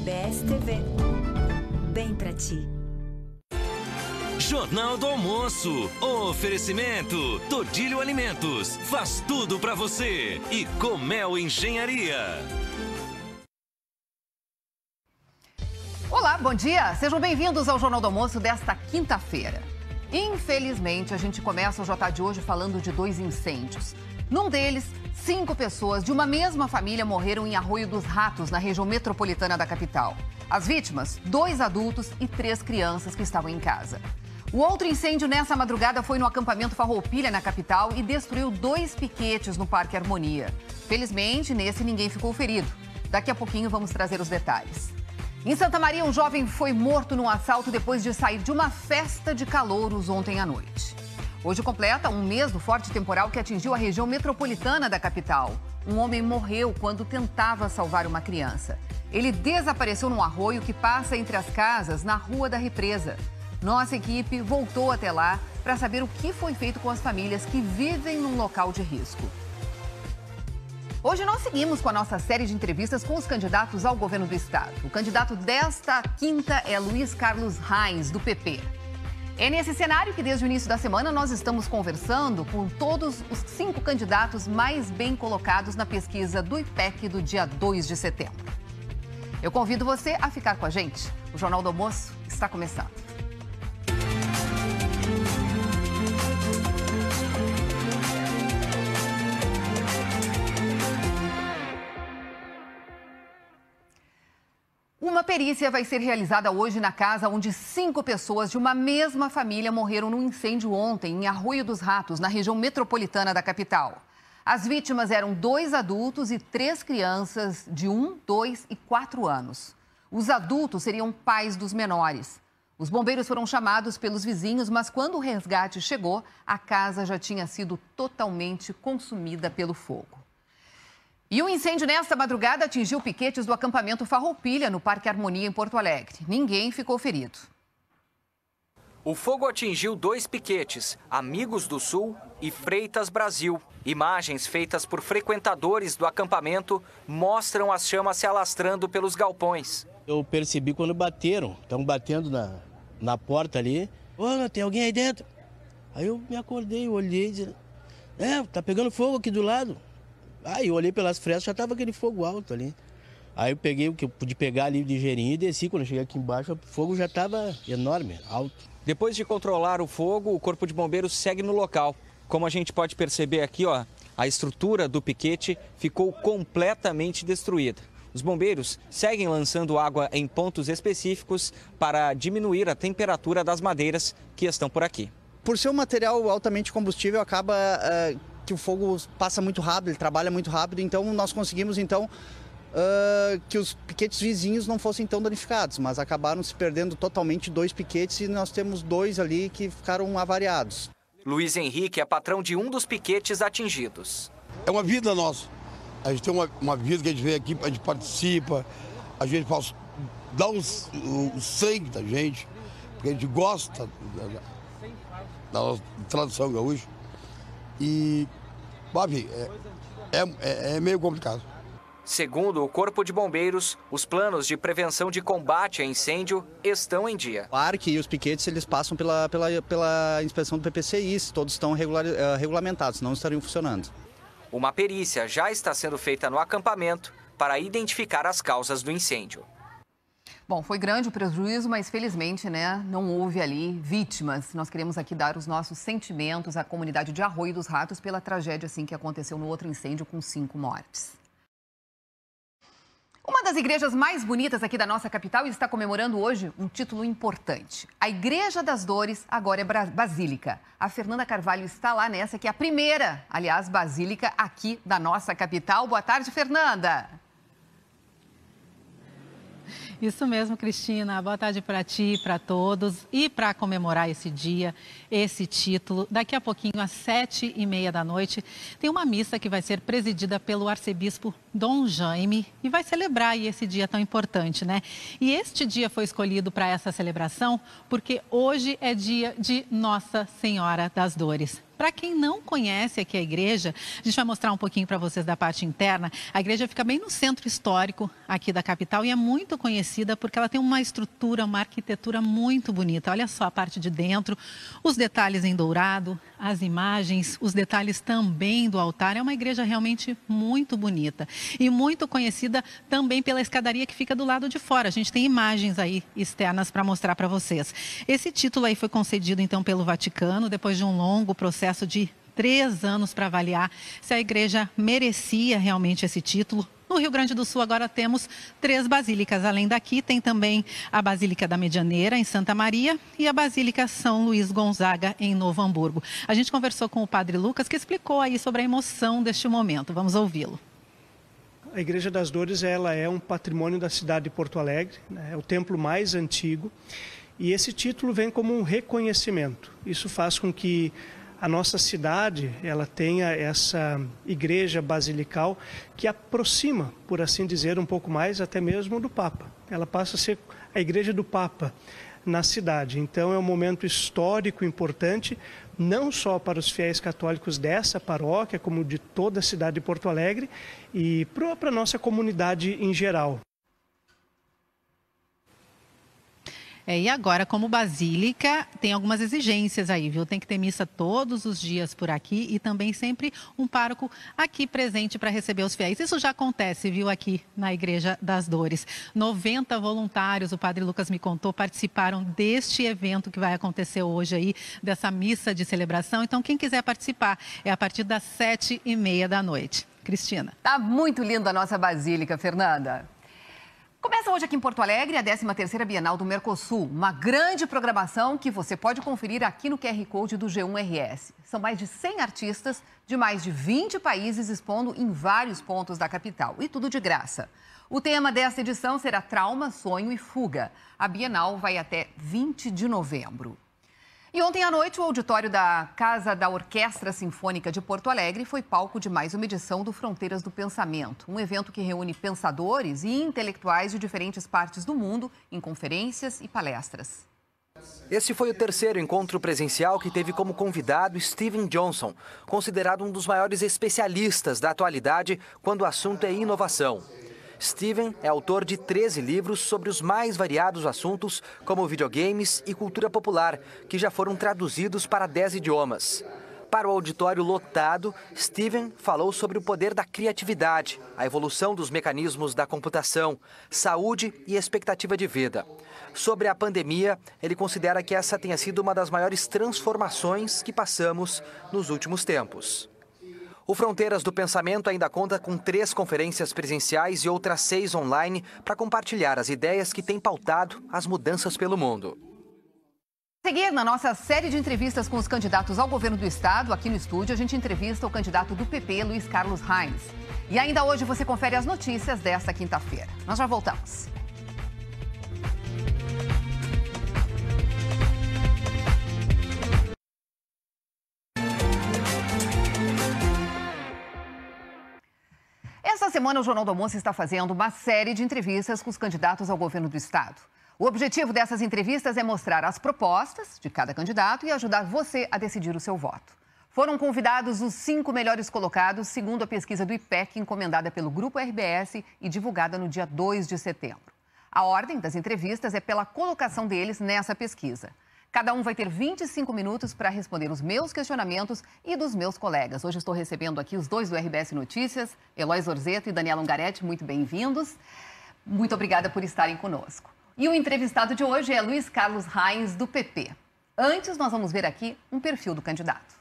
RBS TV. Bem para ti. Jornal do Almoço. Oferecimento. Todilho Alimentos. Faz tudo para você. E Comel Engenharia. Olá, bom dia. Sejam bem-vindos ao Jornal do Almoço desta quinta-feira. Infelizmente, a gente começa o J de hoje falando de dois incêndios. Num deles, cinco pessoas de uma mesma família morreram em Arroio dos Ratos, na região metropolitana da capital. As vítimas, dois adultos e três crianças que estavam em casa. O outro incêndio nessa madrugada foi no acampamento Farroupilha, na capital, e destruiu dois piquetes no Parque Harmonia. Felizmente, nesse ninguém ficou ferido. Daqui a pouquinho vamos trazer os detalhes. Em Santa Maria, um jovem foi morto num assalto depois de sair de uma festa de calouros ontem à noite. Hoje completa um mês do forte temporal que atingiu a região metropolitana da capital. Um homem morreu quando tentava salvar uma criança. Ele desapareceu num arroio que passa entre as casas na Rua da Represa. Nossa equipe voltou até lá para saber o que foi feito com as famílias que vivem num local de risco. Hoje nós seguimos com a nossa série de entrevistas com os candidatos ao governo do estado. O candidato desta quinta é Luiz Carlos Reis, do PP. É nesse cenário que, desde o início da semana, nós estamos conversando com todos os cinco candidatos mais bem colocados na pesquisa do IPEC do dia 2 de setembro. Eu convido você a ficar com a gente. O Jornal do Almoço está começando. Uma perícia vai ser realizada hoje na casa onde cinco pessoas de uma mesma família morreram num incêndio ontem em Arroio dos Ratos, na região metropolitana da capital. As vítimas eram dois adultos e três crianças de um, dois e quatro anos. Os adultos seriam pais dos menores. Os bombeiros foram chamados pelos vizinhos, mas quando o resgate chegou, a casa já tinha sido totalmente consumida pelo fogo. E um incêndio nesta madrugada atingiu piquetes do acampamento Farroupilha, no Parque Harmonia, em Porto Alegre. Ninguém ficou ferido. O fogo atingiu dois piquetes, Amigos do Sul e Freitas Brasil. Imagens feitas por frequentadores do acampamento mostram as chamas se alastrando pelos galpões. Eu percebi quando bateram, estão batendo na, na porta ali. Ô, tem alguém aí dentro? Aí eu me acordei, olhei e disse, é, tá pegando fogo aqui do lado. Aí eu olhei pelas frestas, já tava aquele fogo alto ali. Aí eu peguei o que eu pude pegar ali de ligeirinho e desci. Quando eu cheguei aqui embaixo, o fogo já estava enorme, alto. Depois de controlar o fogo, o Corpo de Bombeiros segue no local. Como a gente pode perceber aqui, ó, a estrutura do piquete ficou completamente destruída. Os bombeiros seguem lançando água em pontos específicos para diminuir a temperatura das madeiras que estão por aqui. Por ser um material altamente combustível, acaba uh que o fogo passa muito rápido, ele trabalha muito rápido, então nós conseguimos então uh, que os piquetes vizinhos não fossem tão danificados, mas acabaram se perdendo totalmente dois piquetes e nós temos dois ali que ficaram avariados. Luiz Henrique é patrão de um dos piquetes atingidos. É uma vida nossa. A gente tem uma, uma vida que a gente vem aqui, a gente participa, a gente faz, dá o, um, um sangue da gente, porque a gente gosta da, da, da tradição gaúcha. E Babi, é, é, é, é meio complicado. Segundo o Corpo de Bombeiros, os planos de prevenção de combate a incêndio estão em dia. O parque e os piquetes eles passam pela, pela, pela inspeção do PPCI, todos estão regular, uh, regulamentados, não estariam funcionando. Uma perícia já está sendo feita no acampamento para identificar as causas do incêndio. Bom, foi grande o prejuízo, mas felizmente, né, não houve ali vítimas. Nós queremos aqui dar os nossos sentimentos à comunidade de Arroio dos Ratos pela tragédia assim que aconteceu no outro incêndio com cinco mortes. Uma das igrejas mais bonitas aqui da nossa capital está comemorando hoje um título importante. A Igreja das Dores agora é Basílica. A Fernanda Carvalho está lá nessa, que é a primeira, aliás, basílica aqui da nossa capital. Boa tarde, Fernanda. Isso mesmo, Cristina. Boa tarde para ti, para todos. E para comemorar esse dia, esse título, daqui a pouquinho, às sete e meia da noite, tem uma missa que vai ser presidida pelo arcebispo Dom Jaime e vai celebrar esse dia tão importante, né? E este dia foi escolhido para essa celebração porque hoje é dia de Nossa Senhora das Dores. Para quem não conhece aqui a igreja, a gente vai mostrar um pouquinho para vocês da parte interna. A igreja fica bem no centro histórico aqui da capital e é muito conhecida porque ela tem uma estrutura, uma arquitetura muito bonita. Olha só a parte de dentro, os detalhes em dourado, as imagens, os detalhes também do altar. É uma igreja realmente muito bonita e muito conhecida também pela escadaria que fica do lado de fora. A gente tem imagens aí externas para mostrar para vocês. Esse título aí foi concedido então pelo Vaticano depois de um longo processo de três anos para avaliar se a igreja merecia realmente esse título no Rio Grande do Sul, agora temos três basílicas. Além daqui, tem também a Basílica da Medianeira, em Santa Maria, e a Basílica São Luís Gonzaga, em Novo Hamburgo. A gente conversou com o padre Lucas, que explicou aí sobre a emoção deste momento. Vamos ouvi-lo. A Igreja das Dores ela é um patrimônio da cidade de Porto Alegre, né? é o templo mais antigo. E esse título vem como um reconhecimento. Isso faz com que a nossa cidade ela tenha essa igreja basilical que aproxima, por assim dizer, um pouco mais até mesmo do Papa. Ela passa a ser a igreja do Papa na cidade. Então é um momento histórico importante, não só para os fiéis católicos dessa paróquia, como de toda a cidade de Porto Alegre e para a nossa comunidade em geral. É, e agora, como basílica, tem algumas exigências aí, viu? Tem que ter missa todos os dias por aqui e também sempre um pároco aqui presente para receber os fiéis. Isso já acontece, viu, aqui na Igreja das Dores. 90 voluntários, o padre Lucas me contou, participaram deste evento que vai acontecer hoje aí, dessa missa de celebração. Então, quem quiser participar, é a partir das sete e meia da noite. Cristina. Tá muito linda a nossa basílica, Fernanda. Começa hoje aqui em Porto Alegre a 13ª Bienal do Mercosul, uma grande programação que você pode conferir aqui no QR Code do G1RS. São mais de 100 artistas de mais de 20 países expondo em vários pontos da capital, e tudo de graça. O tema desta edição será Trauma, Sonho e Fuga. A Bienal vai até 20 de novembro. E ontem à noite, o auditório da Casa da Orquestra Sinfônica de Porto Alegre foi palco de mais uma edição do Fronteiras do Pensamento, um evento que reúne pensadores e intelectuais de diferentes partes do mundo em conferências e palestras. Esse foi o terceiro encontro presencial que teve como convidado Steven Johnson, considerado um dos maiores especialistas da atualidade quando o assunto é inovação. Steven é autor de 13 livros sobre os mais variados assuntos, como videogames e cultura popular, que já foram traduzidos para 10 idiomas. Para o auditório lotado, Steven falou sobre o poder da criatividade, a evolução dos mecanismos da computação, saúde e expectativa de vida. Sobre a pandemia, ele considera que essa tenha sido uma das maiores transformações que passamos nos últimos tempos. O Fronteiras do Pensamento ainda conta com três conferências presenciais e outras seis online para compartilhar as ideias que têm pautado as mudanças pelo mundo. A seguir, na nossa série de entrevistas com os candidatos ao governo do estado, aqui no estúdio, a gente entrevista o candidato do PP, Luiz Carlos Reins. E ainda hoje você confere as notícias desta quinta-feira. Nós já voltamos. Esta semana, o Jornal do Almoço está fazendo uma série de entrevistas com os candidatos ao governo do Estado. O objetivo dessas entrevistas é mostrar as propostas de cada candidato e ajudar você a decidir o seu voto. Foram convidados os cinco melhores colocados, segundo a pesquisa do IPEC, encomendada pelo Grupo RBS e divulgada no dia 2 de setembro. A ordem das entrevistas é pela colocação deles nessa pesquisa. Cada um vai ter 25 minutos para responder os meus questionamentos e dos meus colegas. Hoje estou recebendo aqui os dois do RBS Notícias, Eloy Zorzeto e Daniela Ungaretti. Muito bem-vindos. Muito obrigada por estarem conosco. E o entrevistado de hoje é Luiz Carlos Reis, do PP. Antes, nós vamos ver aqui um perfil do candidato.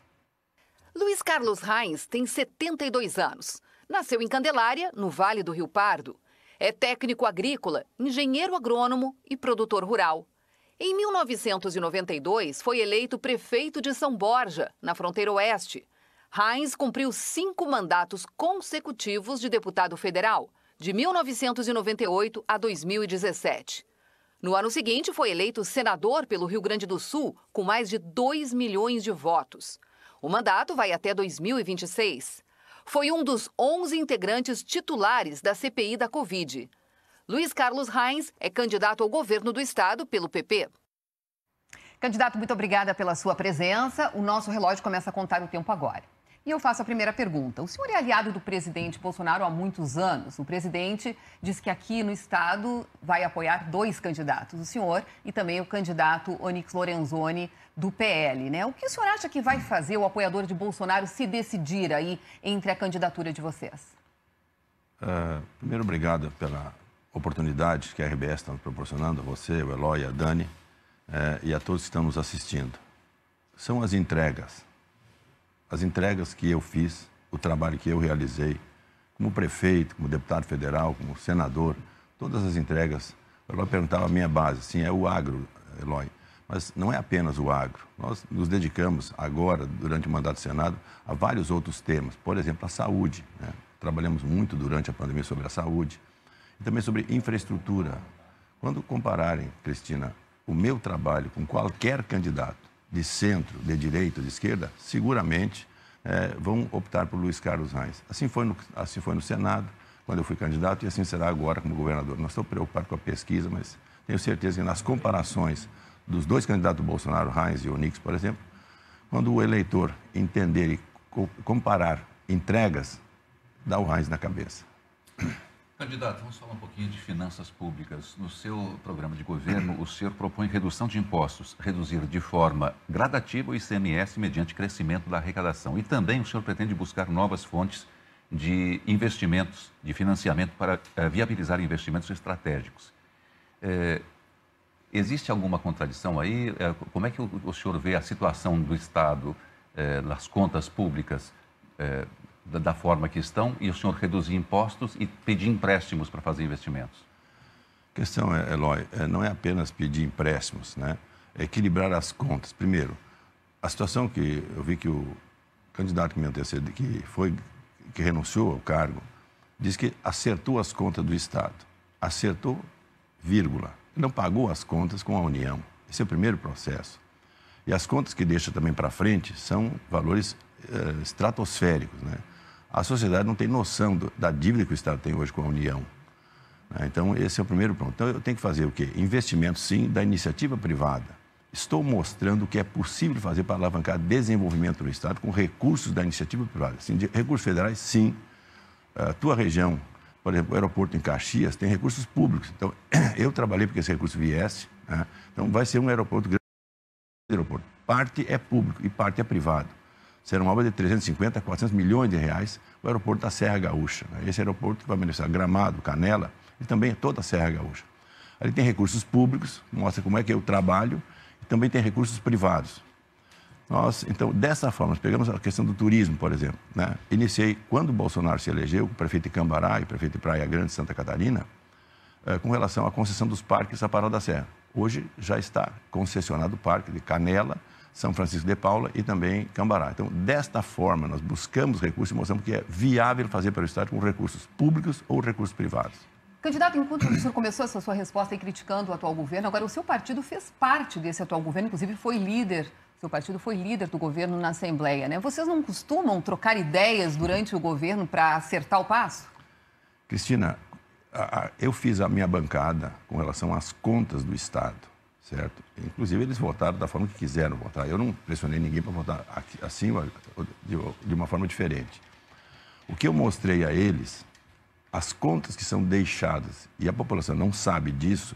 Luiz Carlos Reis tem 72 anos. Nasceu em Candelária, no Vale do Rio Pardo. É técnico agrícola, engenheiro agrônomo e produtor rural. Em 1992, foi eleito prefeito de São Borja, na fronteira oeste. Heinz cumpriu cinco mandatos consecutivos de deputado federal, de 1998 a 2017. No ano seguinte, foi eleito senador pelo Rio Grande do Sul, com mais de 2 milhões de votos. O mandato vai até 2026. Foi um dos 11 integrantes titulares da CPI da Covid. Luiz Carlos Reins é candidato ao governo do estado pelo PP. Candidato, muito obrigada pela sua presença. O nosso relógio começa a contar o tempo agora. E eu faço a primeira pergunta. O senhor é aliado do presidente Bolsonaro há muitos anos. O presidente diz que aqui no estado vai apoiar dois candidatos, o senhor e também o candidato Onix Lorenzoni do PL, né? O que o senhor acha que vai fazer o apoiador de Bolsonaro se decidir aí entre a candidatura de vocês? Ah, primeiro, obrigado pela oportunidades que a RBS está nos proporcionando, a você, o Eloy, a Dani é, e a todos que estão nos assistindo, são as entregas. As entregas que eu fiz, o trabalho que eu realizei, como prefeito, como deputado federal, como senador, todas as entregas. O Eloy perguntava a minha base, sim, é o agro, Eloy. Mas não é apenas o agro. Nós nos dedicamos agora, durante o mandato do Senado, a vários outros temas. Por exemplo, a saúde. Né? Trabalhamos muito durante a pandemia sobre a saúde e também sobre infraestrutura. Quando compararem, Cristina, o meu trabalho com qualquer candidato de centro, de direita, de esquerda, seguramente é, vão optar por Luiz Carlos Reis. Assim foi, no, assim foi no Senado, quando eu fui candidato, e assim será agora como governador. Não estou preocupado com a pesquisa, mas tenho certeza que nas comparações dos dois candidatos, Bolsonaro, Reis e Onix, por exemplo, quando o eleitor entender e comparar entregas, dá o Reis na cabeça. Candidato, vamos falar um pouquinho de finanças públicas. No seu programa de governo, o senhor propõe redução de impostos, reduzir de forma gradativa o ICMS mediante crescimento da arrecadação. E também o senhor pretende buscar novas fontes de investimentos, de financiamento para eh, viabilizar investimentos estratégicos. É, existe alguma contradição aí? Eh, como é que o, senhor vê a situação do Estado é, nas contas públicas? É, da, da forma que estão e o senhor reduzir impostos e pedir empréstimos para fazer investimentos? A questão, é, Eloy, é, não é apenas pedir empréstimos, né? É equilibrar as contas. Primeiro, a situação que eu vi que o candidato que me antecedeu, que foi que renunciou ao cargo, diz que acertou as contas do Estado. Acertou, vírgula. Não pagou as contas com a União. Esse é o primeiro processo. E as contas que deixa também para frente são valores eh, estratosféricos, né? a sociedade não tem noção do, da dívida que o Estado tem hoje com a União. Né? Então, esse é o primeiro ponto. Então, eu tenho que fazer o quê? Investimento, sim, da iniciativa privada. Estou mostrando o que é possível fazer para alavancar desenvolvimento do Estado com recursos da iniciativa privada. Sim, recursos federais, sim. A tua região, por exemplo, o aeroporto em Caxias, tem recursos públicos. Então, eu trabalhei para que esse recurso viesse. Né? Então, vai ser um aeroporto grande. Aeroporto. Parte é público e parte é privado será uma obra de 350 a 400 milhões de reais, o aeroporto da Serra Gaúcha. Né? Esse aeroporto vai beneficiar Gramado, Canela e também toda a Serra Gaúcha. Ali tem recursos públicos, mostra como é que é o trabalho, e também tem recursos privados. Nós, então, dessa forma, nós pegamos a questão do turismo, por exemplo. Né? Iniciei, quando o Bolsonaro se elegeu, o prefeito de Cambará e o prefeito de Praia Grande, de Santa Catarina, eh, com relação à concessão dos parques da Parada da Serra. Hoje já está concessionado o parque de Canela, são Francisco de Paula e também Cambará. Então, desta forma, nós buscamos recursos e mostramos que é viável fazer para o Estado com recursos públicos ou recursos privados. Candidato, enquanto o senhor começou essa sua resposta aí criticando o atual governo, agora o seu partido fez parte desse atual governo, inclusive foi líder, seu partido foi líder do governo na Assembleia, né? Vocês não costumam trocar ideias durante o governo para acertar o passo? Cristina, eu fiz a minha bancada com relação às contas do Estado certo? Inclusive, eles votaram da forma que quiseram votar. Eu não pressionei ninguém para votar assim de uma forma diferente. O que eu mostrei a eles, as contas que são deixadas, e a população não sabe disso,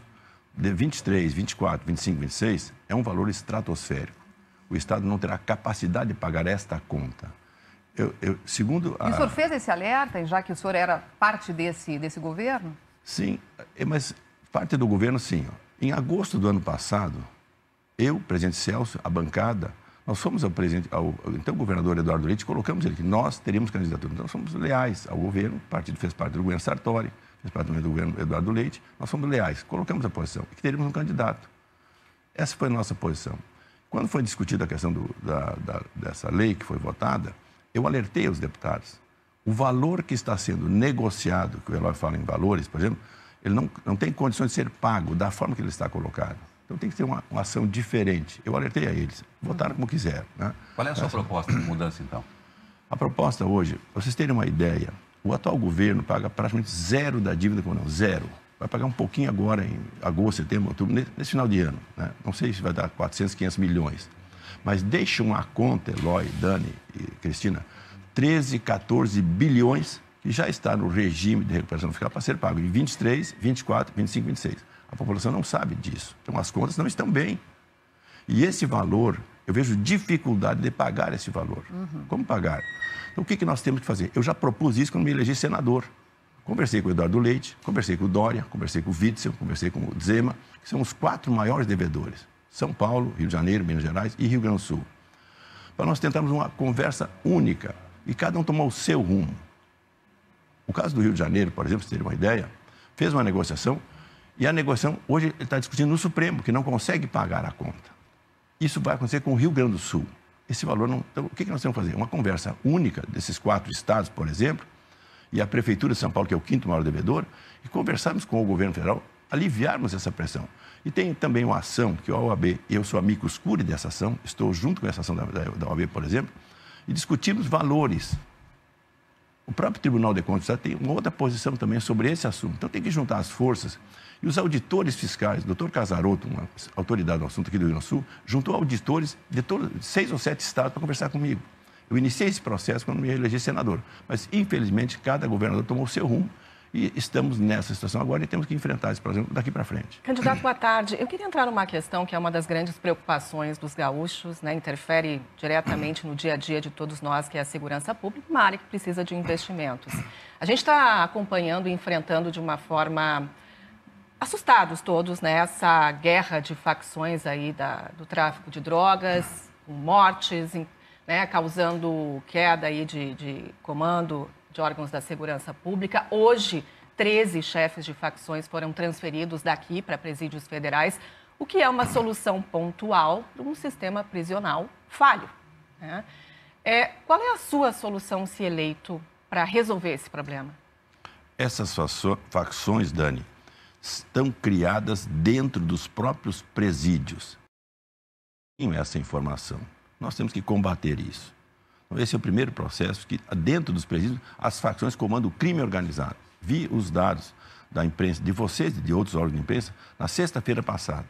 de 23, 24, 25, 26, é um valor estratosférico. O Estado não terá capacidade de pagar esta conta. Eu, eu, segundo a... E o senhor fez esse alerta, já que o senhor era parte desse, desse governo? Sim, mas parte do governo, sim. Ó. Em agosto do ano passado, eu, presidente Celso, a bancada, nós fomos ao, presidente, ao então governador Eduardo Leite, colocamos ele que nós teríamos candidatura. Então, fomos somos leais ao governo, o partido fez parte do governo Sartori, fez parte do governo Eduardo Leite, nós somos leais, colocamos a posição, que teríamos um candidato. Essa foi a nossa posição. Quando foi discutida a questão do, da, da, dessa lei que foi votada, eu alertei os deputados. O valor que está sendo negociado, que o Eloy fala em valores, por exemplo, ele não, não tem condições de ser pago da forma que ele está colocado. Então tem que ter uma, uma ação diferente. Eu alertei a eles, votaram como quiseram. Né? Qual é a sua Essa... proposta de mudança, então? A proposta hoje, para vocês terem uma ideia, o atual governo paga praticamente zero da dívida comunal, zero. Vai pagar um pouquinho agora, em agosto, setembro, outubro, nesse, nesse final de ano. Né? Não sei se vai dar 400, 500 milhões. Mas deixa uma conta, Eloy, Dani e Cristina, 13, 14 bilhões que já está no regime de recuperação fiscal para ser pago em 23, 24, 25, 26. A população não sabe disso. Então as contas não estão bem. E esse valor, eu vejo dificuldade de pagar esse valor. Uhum. Como pagar? Então, o que, que nós temos que fazer? Eu já propus isso quando me elegi senador. Conversei com o Eduardo Leite, conversei com o Dória, conversei com o Witzel, conversei com o Zema, que são os quatro maiores devedores: São Paulo, Rio de Janeiro, Minas Gerais e Rio Grande do Sul. Para nós tentarmos uma conversa única e cada um tomar o seu rumo. O caso do Rio de Janeiro, por exemplo, você ter uma ideia, fez uma negociação e a negociação hoje ele está discutindo no Supremo, que não consegue pagar a conta. Isso vai acontecer com o Rio Grande do Sul. Esse valor não. Então, o que nós temos que fazer? Uma conversa única desses quatro estados, por exemplo, e a Prefeitura de São Paulo, que é o quinto maior devedor, e conversarmos com o governo federal, aliviarmos essa pressão. E tem também uma ação que a OAB, eu sou amigo escuro dessa ação, estou junto com essa ação da, da, da OAB, por exemplo, e discutimos valores o próprio Tribunal de Contas tem uma outra posição também sobre esse assunto. Então tem que juntar as forças. E os auditores fiscais, o doutor Casaroto, uma autoridade no assunto aqui do Rio Grande do Sul, juntou auditores de todos, seis ou sete estados para conversar comigo. Eu iniciei esse processo quando me elegi senador. Mas, infelizmente, cada governador tomou o seu rumo e estamos nessa situação agora e temos que enfrentar esse problema daqui para frente. Candidato, boa tarde. Eu queria entrar numa questão que é uma das grandes preocupações dos gaúchos, né? interfere diretamente no dia a dia de todos nós, que é a segurança pública, uma área que precisa de investimentos. A gente está acompanhando e enfrentando de uma forma assustados todos, né? Essa guerra de facções aí da, do tráfico de drogas, mortes, né? causando queda aí de, de comando de órgãos da segurança pública. Hoje, 13 chefes de facções foram transferidos daqui para presídios federais, o que é uma solução pontual de um sistema prisional falho. Né? É, qual é a sua solução, se eleito, para resolver esse problema? Essas facções, Dani, estão criadas dentro dos próprios presídios. Tem é essa informação. Nós temos que combater isso. Esse é o primeiro processo que, dentro dos presídios, as facções comandam o crime organizado. Vi os dados da imprensa, de vocês e de outros órgãos de imprensa, na sexta-feira passada.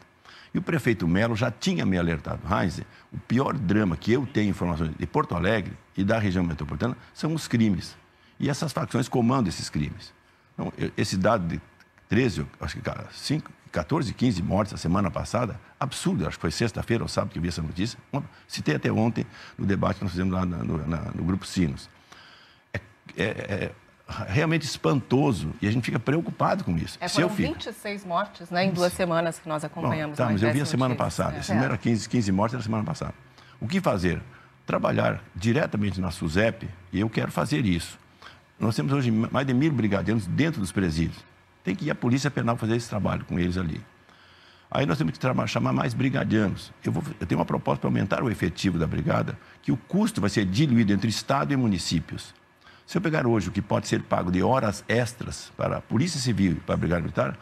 E o prefeito Melo já tinha me alertado. Heinz, o pior drama que eu tenho informações de Porto Alegre e da região metropolitana são os crimes. E essas facções comandam esses crimes. Então, esse dado de 13, acho que 5, 14, 15 mortes a semana passada. Absurdo, acho que foi sexta-feira ou sábado que eu vi essa notícia. Citei até ontem no debate que nós fizemos lá no, na, no Grupo Sinos. É, é, é, realmente espantoso e a gente fica preocupado com isso. É, foram Se eu 26 mortes né, em duas semanas que nós acompanhamos. Bom, tá, né, mas eu vi a semana passada. É. Esse número era 15, 15 mortes na semana passada. O que fazer? Trabalhar diretamente na SUSEP e eu quero fazer isso. Nós temos hoje mais de mil brigadeiros dentro dos presídios tem que ir a Polícia Penal fazer esse trabalho com eles ali. Aí nós temos que chamar mais brigadianos. Eu, vou, eu tenho uma proposta para aumentar o efetivo da brigada, que o custo vai ser diluído entre Estado e municípios. Se eu pegar hoje o que pode ser pago de horas extras para a Polícia Civil e para a Brigada Militar,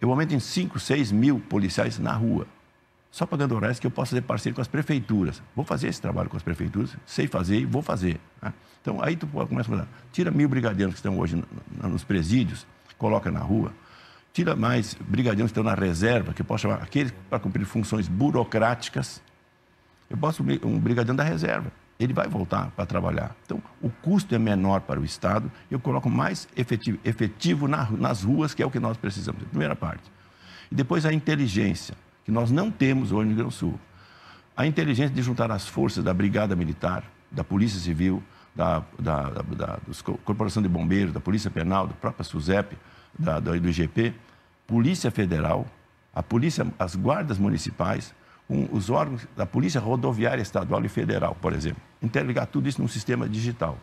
eu aumento em 5, 6 mil policiais na rua. Só pagando horas que eu posso fazer parceria com as prefeituras. Vou fazer esse trabalho com as prefeituras, sei fazer e vou fazer. Né? Então, aí tu começa a falar, tira mil brigadianos que estão hoje nos presídios, coloca na rua, tira mais brigadinhos que estão na reserva, que eu posso chamar aqueles para cumprir funções burocráticas. Eu posso um brigadiano da reserva, ele vai voltar para trabalhar. Então, o custo é menor para o Estado, eu coloco mais efetivo, efetivo na, nas ruas, que é o que nós precisamos, primeira parte. E depois a inteligência, que nós não temos hoje no Rio Grande do Sul. A inteligência de juntar as forças da Brigada Militar, da Polícia Civil, da, da, da, da Corporação de Bombeiros, da Polícia Penal, da própria SUSEP, da, do IGP, Polícia Federal, a polícia, as guardas municipais, um, os órgãos da Polícia Rodoviária Estadual e Federal, por exemplo. Interligar tudo isso num sistema digital.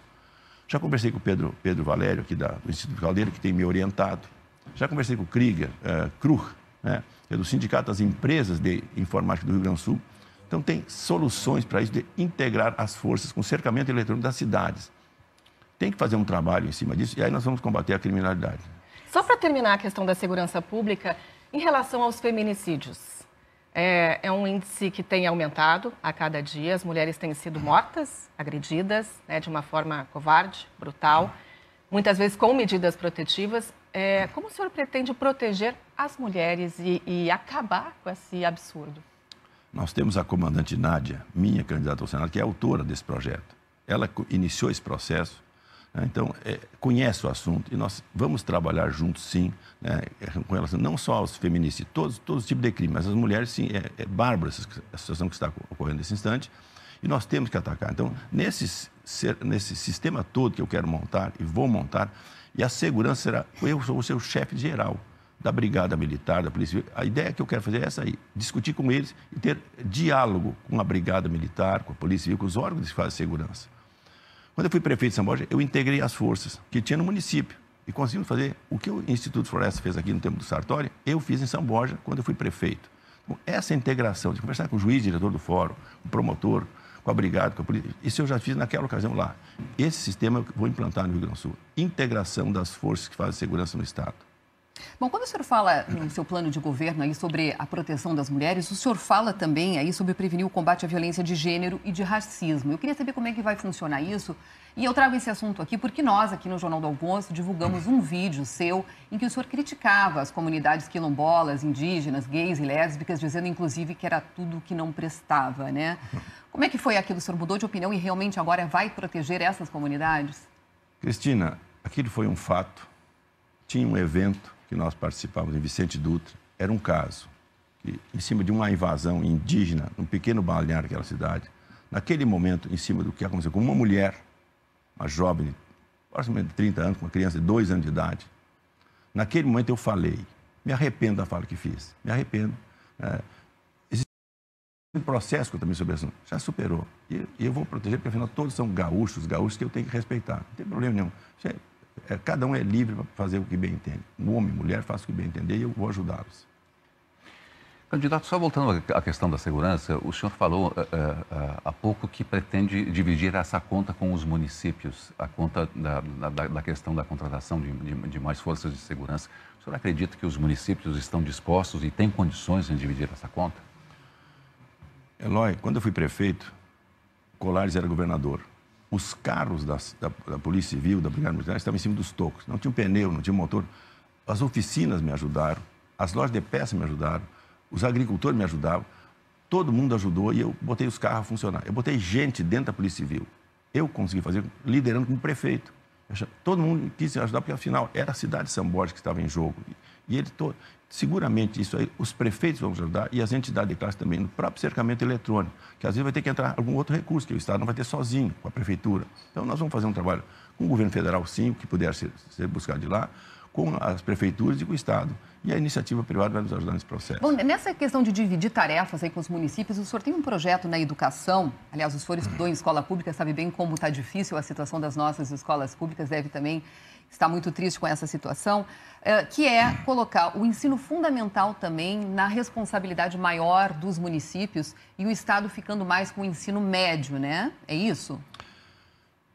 Já conversei com o Pedro, Pedro Valério, aqui da, do Instituto Caldeira, que tem me orientado. Já conversei com o Krieger, eh, Krug, né, que é do Sindicato das Empresas de Informática do Rio Grande do Sul. Então, tem soluções para isso de integrar as forças com cercamento eletrônico das cidades. Tem que fazer um trabalho em cima disso e aí nós vamos combater a criminalidade. Só para terminar a questão da segurança pública, em relação aos feminicídios, é, é, um índice que tem aumentado a cada dia. As mulheres têm sido mortas, agredidas, né, de uma forma covarde, brutal, muitas vezes com medidas protetivas. É, como o senhor pretende proteger as mulheres e, e acabar com esse absurdo? Nós temos a comandante Nádia, minha candidata ao Senado, que é autora desse projeto. Ela iniciou esse processo né? Então, é, conhece o assunto e nós vamos trabalhar juntos, sim, né, com relação não só aos feminicídios, todos, todos os tipos de crime, mas as mulheres, sim, é, é bárbara a situação que está ocorrendo nesse instante e nós temos que atacar. Então, nesse, nesse sistema todo que eu quero montar e vou montar, e a segurança será, eu sou o seu chefe geral da Brigada Militar, da Polícia A ideia que eu quero fazer é essa aí, discutir com eles e ter diálogo com a Brigada Militar, com a Polícia Civil, com os órgãos que fazem segurança. Quando eu fui prefeito de São Borja, eu integrei as forças que tinha no município e conseguimos fazer o que o Instituto Floresta fez aqui no tempo do Sartori, eu fiz em São Borja quando eu fui prefeito. Então, essa integração de conversar com o juiz, diretor do fórum, com o promotor, com a brigada, com a polícia, isso eu já fiz naquela ocasião lá. Esse sistema eu vou implantar no Rio Grande do Sul. Integração das forças que fazem segurança no Estado. Bom, quando o senhor fala no seu plano de governo aí sobre a proteção das mulheres, o senhor fala também aí sobre prevenir o combate à violência de gênero e de racismo. Eu queria saber como é que vai funcionar isso. E eu trago esse assunto aqui porque nós, aqui no Jornal do Almoço, divulgamos um vídeo seu em que o senhor criticava as comunidades quilombolas, indígenas, gays e lésbicas, dizendo inclusive que era tudo que não prestava, né? Como é que foi aquilo? O senhor mudou de opinião e realmente agora vai proteger essas comunidades? Cristina, aquilo foi um fato. Tinha um evento que nós participávamos em Vicente Dutra, era um caso que, em cima de uma invasão indígena, num pequeno balneário daquela cidade, naquele momento, em cima do que aconteceu com uma mulher, uma jovem, aproximadamente de 30 anos, uma criança de 2 anos de idade, naquele momento eu falei, me arrependo da fala que fiz, me arrependo. É, existe um processo que eu também sobre isso, já superou. E eu, eu vou proteger, porque afinal todos são gaúchos, gaúchos que eu tenho que respeitar, não tem problema nenhum. É, cada um é livre para fazer o que bem entende. O homem mulher faça o que bem entender e eu vou ajudá-los. Candidato, só voltando à questão da segurança, o senhor falou é, é, há pouco que pretende dividir essa conta com os municípios, a conta da, da, da questão da contratação de, de, de, mais forças de segurança. O senhor acredita que os municípios estão dispostos e têm condições de dividir essa conta? Eloy, quando eu fui prefeito, Colares era governador os carros das, da, da, Polícia Civil, da Brigada Militar, estavam em cima dos tocos. Não tinha um pneu, não tinha motor. As oficinas me ajudaram, as lojas de peça me ajudaram, os agricultores me ajudavam, todo mundo ajudou e eu botei os carros a funcionar. Eu botei gente dentro da Polícia Civil. Eu consegui fazer liderando como prefeito. Todo mundo quis ajudar, porque afinal era a cidade de São Borges que estava em jogo. E ele todo. Seguramente isso aí, os prefeitos vão ajudar e as entidades de classe também, no próprio cercamento eletrônico, que às vezes vai ter que entrar algum outro recurso, que o Estado não vai ter sozinho com a prefeitura. Então nós vamos fazer um trabalho com o governo federal, sim, o que puder ser, ser buscado de lá, com as prefeituras e com o Estado. E a iniciativa privada vai nos ajudar nesse processo. Bom, nessa questão de dividir tarefas aí com os municípios, o senhor tem um projeto na educação. Aliás, o senhor estudou em escola pública, sabe bem como está difícil a situação das nossas escolas públicas, deve também estar muito triste com essa situação, eh, que é colocar o ensino fundamental também na responsabilidade maior dos municípios e o Estado ficando mais com o ensino médio, né? É isso?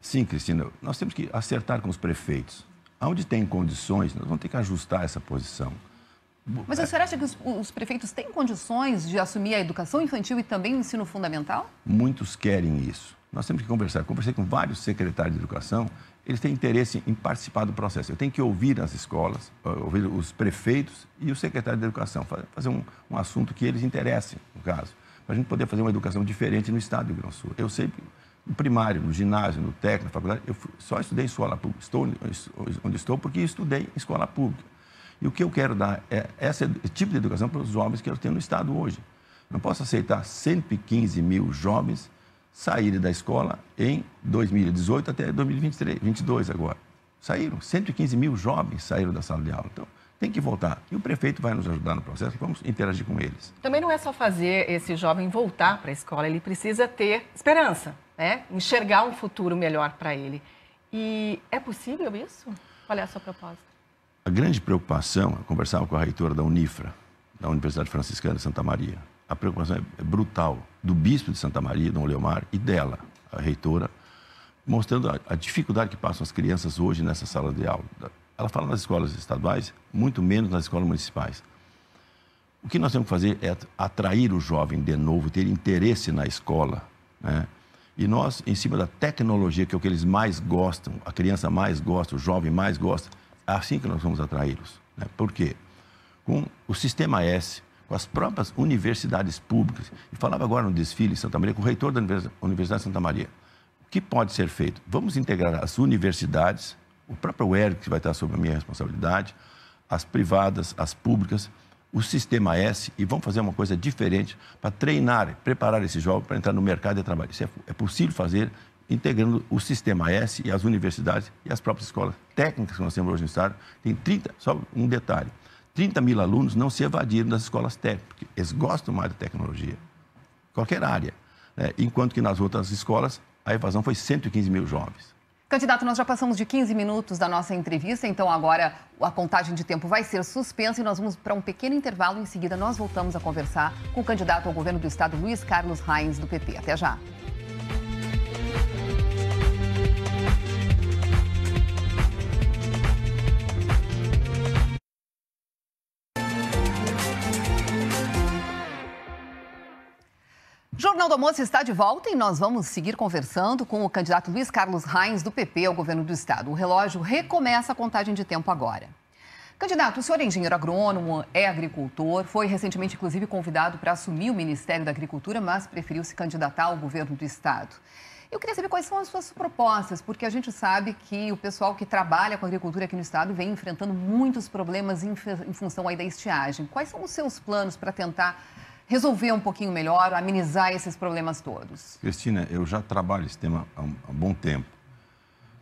Sim, Cristina. Nós temos que acertar com os prefeitos Onde tem condições, nós vamos ter que ajustar essa posição. Mas o senhor acha que os, prefeitos têm condições de assumir a educação infantil e também o ensino fundamental? Muitos querem isso. Nós temos que conversar. Conversei com vários secretários de educação, eles têm interesse em participar do processo. Eu tenho que ouvir as escolas, eh, ouvir os prefeitos e o secretário de educação, fazer um, um assunto que eles interessem, no caso, para a gente poder fazer uma educação diferente no estado do Rio Grande do Sul. Eu sei no primário, no ginásio, no técnico, na faculdade, eu só estudei em escola pública. Estou onde estou porque estudei em escola pública. E o que eu quero dar é, é esse tipo de educação para os jovens que eu tenho no Estado hoje. Não posso aceitar 115 mil jovens saírem da escola em 2018 até 2023, 22 agora. Saíram, 115 mil jovens saíram da sala de aula. Então, tem que voltar. E o prefeito vai nos ajudar no processo, vamos interagir com eles. Também não é só fazer esse jovem voltar para a escola, ele precisa ter esperança né? enxergar um futuro melhor para ele. E é possível isso? Qual é a sua proposta? A grande preocupação, eu conversava com a reitora da Unifra, da Universidade Franciscana de Santa Maria, a preocupação é, é brutal do bispo de Santa Maria, Dom Leomar, e dela, a reitora, mostrando a, a dificuldade que passam as crianças hoje nessa sala de aula. Ela fala nas escolas estaduais, muito menos nas escolas municipais. O que nós temos que fazer é atrair o jovem de novo, ter interesse na escola, né? E nós, em cima da tecnologia, que é o que eles mais gostam, a criança mais gosta, o jovem mais gosta, é assim que nós vamos atraí-los. Né? Por quê? Com o Sistema S, com as próprias universidades públicas, e falava agora no desfile em Santa Maria, com o reitor da Universidade de Santa Maria. O que pode ser feito? Vamos integrar as universidades, o próprio Eric, que vai estar sob a minha responsabilidade, as privadas, as públicas, o sistema S e vamos fazer uma coisa diferente para treinar, preparar esse jovem para entrar no mercado de trabalho. Isso é, é, possível fazer integrando o sistema S e as universidades e as próprias escolas técnicas que nós temos hoje no Estado. Tem 30, só um detalhe, 30 mil alunos não se evadiram das escolas técnicas, porque eles gostam mais da tecnologia, qualquer área. Né? Enquanto que nas outras escolas a evasão foi 115 mil jovens. Candidato, nós já passamos de 15 minutos da nossa entrevista, então agora a contagem de tempo vai ser suspensa e nós vamos para um pequeno intervalo. Em seguida, nós voltamos a conversar com o candidato ao governo do estado, Luiz Carlos Reins, do PP. Até já. Jornal do Almoço está de volta e nós vamos seguir conversando com o candidato Luiz Carlos Reins, do PP ao governo do estado. O relógio recomeça a contagem de tempo agora. Candidato, o senhor é engenheiro agrônomo, é agricultor, foi recentemente, inclusive, convidado para assumir o Ministério da Agricultura, mas preferiu se candidatar ao governo do estado. Eu queria saber quais são as suas propostas, porque a gente sabe que o pessoal que trabalha com agricultura aqui no estado vem enfrentando muitos problemas em, função aí da estiagem. Quais são os seus planos para tentar resolver um pouquinho melhor, amenizar esses problemas todos? Cristina, eu já trabalho esse tema há um, há um bom tempo.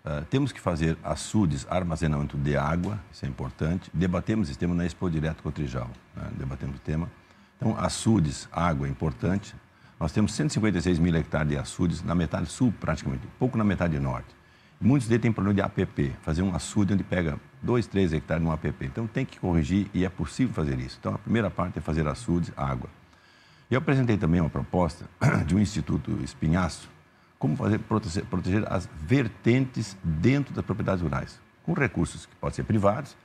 Uh, temos que fazer açudes, armazenamento de água, isso é importante. Debatemos esse tema na Expo Direto Cotrijal. Né? Debatemos o tema. Então, açudes, água é importante. Nós temos 156 mil hectares de açudes, na metade sul praticamente, pouco na metade norte. Muitos deles têm problema de APP, fazer um açude onde pega 2, 3 hectares num APP. Então, tem que corrigir e é possível fazer isso. Então, a primeira parte é fazer açudes, água. Eu apresentei também uma proposta de um instituto espinhaço, como fazer proteger, proteger as vertentes dentro das propriedades rurais, com recursos que podem ser privados,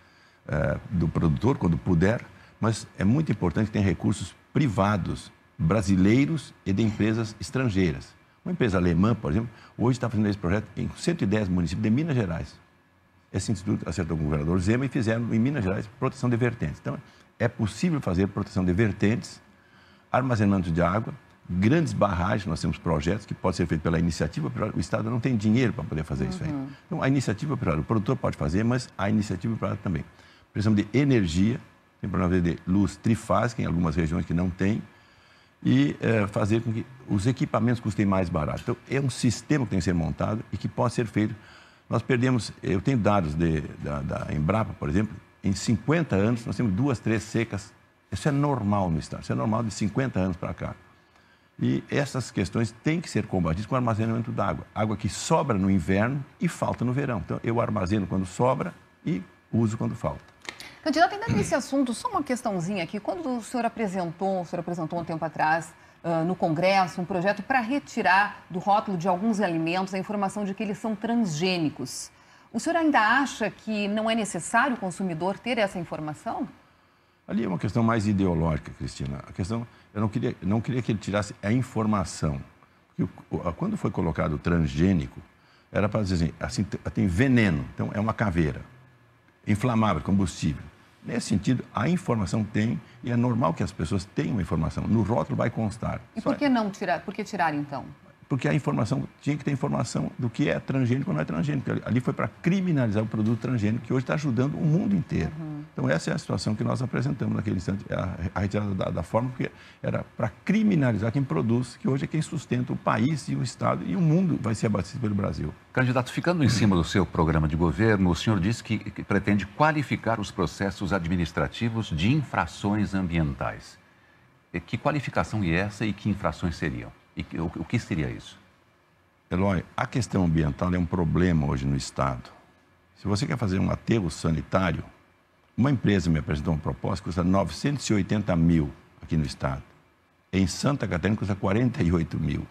é, do produtor, quando puder, mas é muito importante que tenha recursos privados, brasileiros e de empresas estrangeiras. Uma empresa alemã, por exemplo, hoje está fazendo esse projeto em 110 municípios de Minas Gerais. Esse instituto acertou com o governador Zema e fizeram em Minas Gerais proteção de vertentes. Então, é possível fazer proteção de vertentes armazenamento de água, grandes barragens, nós temos projetos que podem ser feitos pela iniciativa privada, o Estado não tem dinheiro para poder fazer isso aí. Uhum. Então, a iniciativa privada, o produtor pode fazer, mas a iniciativa privada também. Precisamos de energia, tem problema de luz trifásica em algumas regiões que não tem, e é, fazer com que os equipamentos custem mais barato. Então, é um sistema que tem que ser montado e que pode ser feito. Nós perdemos, eu tenho dados de, da, da Embrapa, por exemplo, em 50 anos nós temos duas, três secas isso é normal no Estado, isso é normal de 50 anos para cá. E essas questões têm que ser combatidas com armazenamento d'água. Água que sobra no inverno e falta no verão. Então, eu armazeno quando sobra e uso quando falta. Candidato, ainda nesse assunto, só uma questãozinha aqui. Quando o senhor apresentou, o senhor apresentou um tempo atrás uh, no Congresso um projeto para retirar do rótulo de alguns alimentos a informação de que eles são transgênicos. O senhor ainda acha que não é necessário o consumidor ter essa informação? Ali é uma questão mais ideológica, Cristina. A questão, eu não queria, não queria que ele tirasse a informação. Porque quando foi colocado transgênico, era para dizer assim, assim, tem veneno, então é uma caveira, inflamável, combustível. Nesse sentido, a informação tem e é normal que as pessoas tenham a informação. No rótulo vai constar. E por é. que não tirar? Por que tirar então? porque a informação tinha que ter informação do que é transgênico ou não é transgênico. Ali foi para criminalizar o produto transgênico, que hoje está ajudando o mundo inteiro. Uhum. Então, essa é a situação que nós apresentamos naquele instante, a, a retirada da, da forma, porque era para criminalizar quem produz, que hoje é quem sustenta o país e o Estado e o mundo vai ser abastecido pelo Brasil. Candidato, ficando em cima do seu programa de governo, o senhor disse que, que pretende qualificar os processos administrativos de infrações ambientais. Que qualificação é essa e que infrações seriam? E o, o que seria isso? Eloy, a questão ambiental é um problema hoje no Estado. Se você quer fazer um aterro sanitário, uma empresa me apresentou uma proposta que custa 980 mil aqui no Estado. Em Santa Catarina custa 48 mil.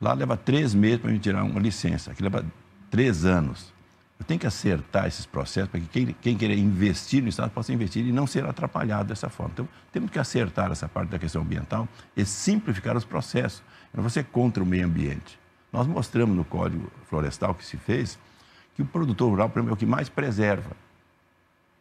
Lá leva três meses para me tirar uma licença, aqui leva três anos. Eu tenho que acertar esses processos para que quem, quem querer investir no Estado possa investir e não ser atrapalhado dessa forma. Então, temos que acertar essa parte da questão ambiental e simplificar os processos. não vou ser contra o meio ambiente. Nós mostramos no Código Florestal que se fez que o produtor rural exemplo, é o que mais preserva.